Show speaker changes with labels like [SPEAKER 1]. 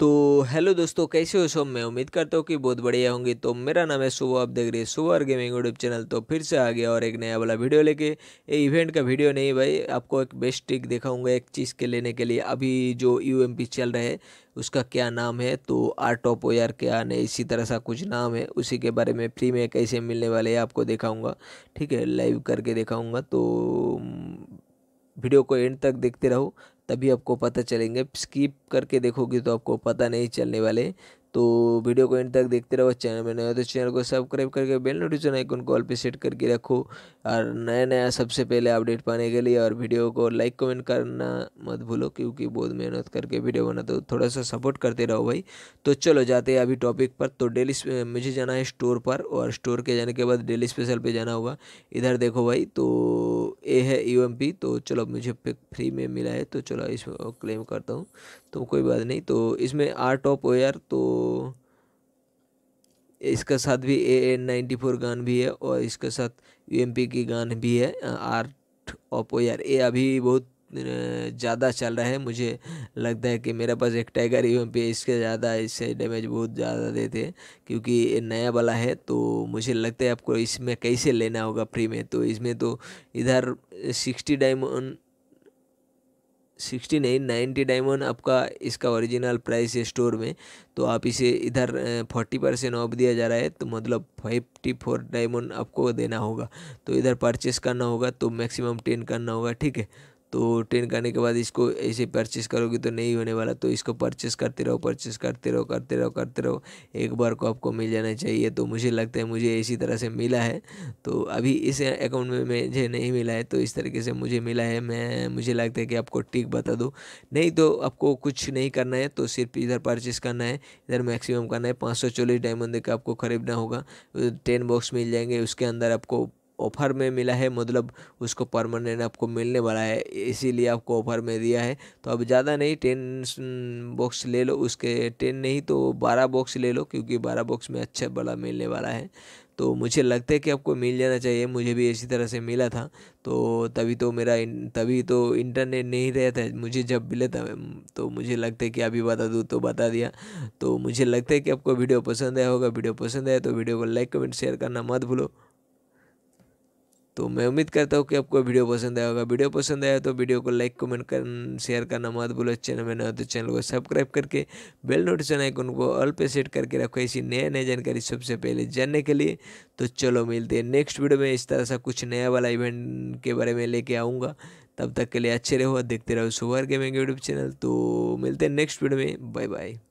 [SPEAKER 1] तो हेलो दोस्तों कैसे हो सब मैं उम्मीद करता हूँ कि बहुत बढ़िया होंगी तो मेरा नाम है सुबह आप देख रहे हैं सुबह गेमिंग यूट्यूब चैनल तो फिर से आ गया और एक नया वाला वीडियो लेके ये इवेंट का वीडियो नहीं भाई आपको एक बेस्ट ट्रिक दिखाऊंगा एक चीज़ के लेने के लिए अभी जो यू चल रहे उसका क्या नाम है तो आर ऑफ ओ यार क्या नहीं इसी तरह सा कुछ नाम है उसी के बारे में फ्री में कैसे मिलने वाले आपको दिखाऊंगा ठीक है लाइव करके दिखाऊंगा तो वीडियो को एंड तक देखते रहो तभी आपको पता चलेंगे स्किप करके देखोगे तो आपको पता नहीं चलने वाले तो वीडियो को एंड तक देखते रहो चैनल में नया हो तो चैनल को सब्सक्राइब करके बेल नोटिफिकेशन आइकन कॉल पे सेट करके रखो और नया नया सबसे पहले अपडेट पाने के लिए और वीडियो को लाइक कमेंट करना मत भूलो क्योंकि बहुत मेहनत करके वीडियो बना तो थोड़ा सा सपोर्ट करते रहो भाई तो चलो जाते हैं अभी टॉपिक पर तो डेली मुझे जाना है स्टोर पर और स्टोर के जाने के बाद डेली स्पेशल पर जाना होगा इधर देखो भाई तो ए है यू तो चलो मुझे फ्री में मिला है तो चलो इस क्लेम करता हूँ तो कोई बात नहीं तो इसमें आर टॉप ओयर तो इसका साथ भी ए एन नाइन्टी फोर गान भी है और इसके साथ यू एम पी की गान भी है आर्ट ऑफ यार ये अभी बहुत ज़्यादा चल रहा है मुझे लगता है कि मेरे पास एक टाइगर यू एम पी इसके ज़्यादा इससे डैमेज बहुत ज़्यादा देते हैं क्योंकि ये नया वाला है तो मुझे लगता है आपको इसमें कैसे लेना होगा फ्री में तो इसमें तो इधर sixty diamond sixty nine ninety diamond आपका इसका ओरिजिनल प्राइस है स्टोर में तो आप इसे इधर फोर्टी परसेंट ऑफ दिया जा रहा है तो मतलब फाइफ्टी फोर डायमंड आपको देना होगा तो इधर परचेस करना होगा तो मैक्सिमम टेन करना होगा ठीक है तो टेन करने के बाद इसको ऐसे परचेस करोगे तो नहीं होने वाला तो इसको परचेस करते रहो परचेस करते रहो करते रहो करते रहो एक बार को आपको मिल जाना चाहिए तो मुझे लगता है मुझे इसी तरह से मिला है तो अभी इस अकाउंट में मुझे नहीं मिला है तो इस तरीके से मुझे मिला है मैं मुझे लगता है कि आपको टिक बता दूँ नहीं तो आपको कुछ नहीं करना है तो सिर्फ इधर परचेस करना है इधर मैक्सिमम करना है पाँच सौ चौलीस डायमंड का आपको खरीदना होगा टेन बॉक्स मिल जाएंगे उसके अंदर आपको ऑफ़र में मिला है मतलब उसको परमानेंट आपको मिलने वाला है इसीलिए आपको ऑफ़र में दिया है तो अब ज़्यादा नहीं टेन बॉक्स ले लो उसके टेन नहीं तो बारह बॉक्स ले लो क्योंकि बारह बॉक्स में अच्छा बड़ा मिलने वाला है तो मुझे लगता है कि आपको मिल जाना चाहिए मुझे भी इसी तरह से मिला था तो तभी तो मेरा तभी तो इंटरनेट नहीं रहता है मुझे जब मिला था तो मुझे लगता है कि अभी बता दूँ तो बता दिया तो मुझे लगता है कि आपको वीडियो पसंद आया होगा वीडियो पसंद आया तो वीडियो को लाइक कमेंट शेयर करना मत भूलो तो मैं उम्मीद करता हूँ कि आपको वीडियो पसंद आया होगा वीडियो पसंद आया तो वीडियो को लाइक कमेंट कर शेयर करना मत भूलो चैनल में ना तो चैनल को सब्सक्राइब करके बेल नोटिफिकेशन आइकन को ऑल पे सेट करके रखो ऐसी नए नए जानकारी सबसे पहले जानने के लिए तो चलो मिलते हैं नेक्स्ट वीडियो में इस तरह सा कुछ नया वाला इवेंट के बारे में लेके आऊँगा तब तक के लिए अच्छे रहो देखते रहो सुबह गेमिंग यूट्यूब चैनल तो मिलते हैं नेक्स्ट वीडियो में बाय बाय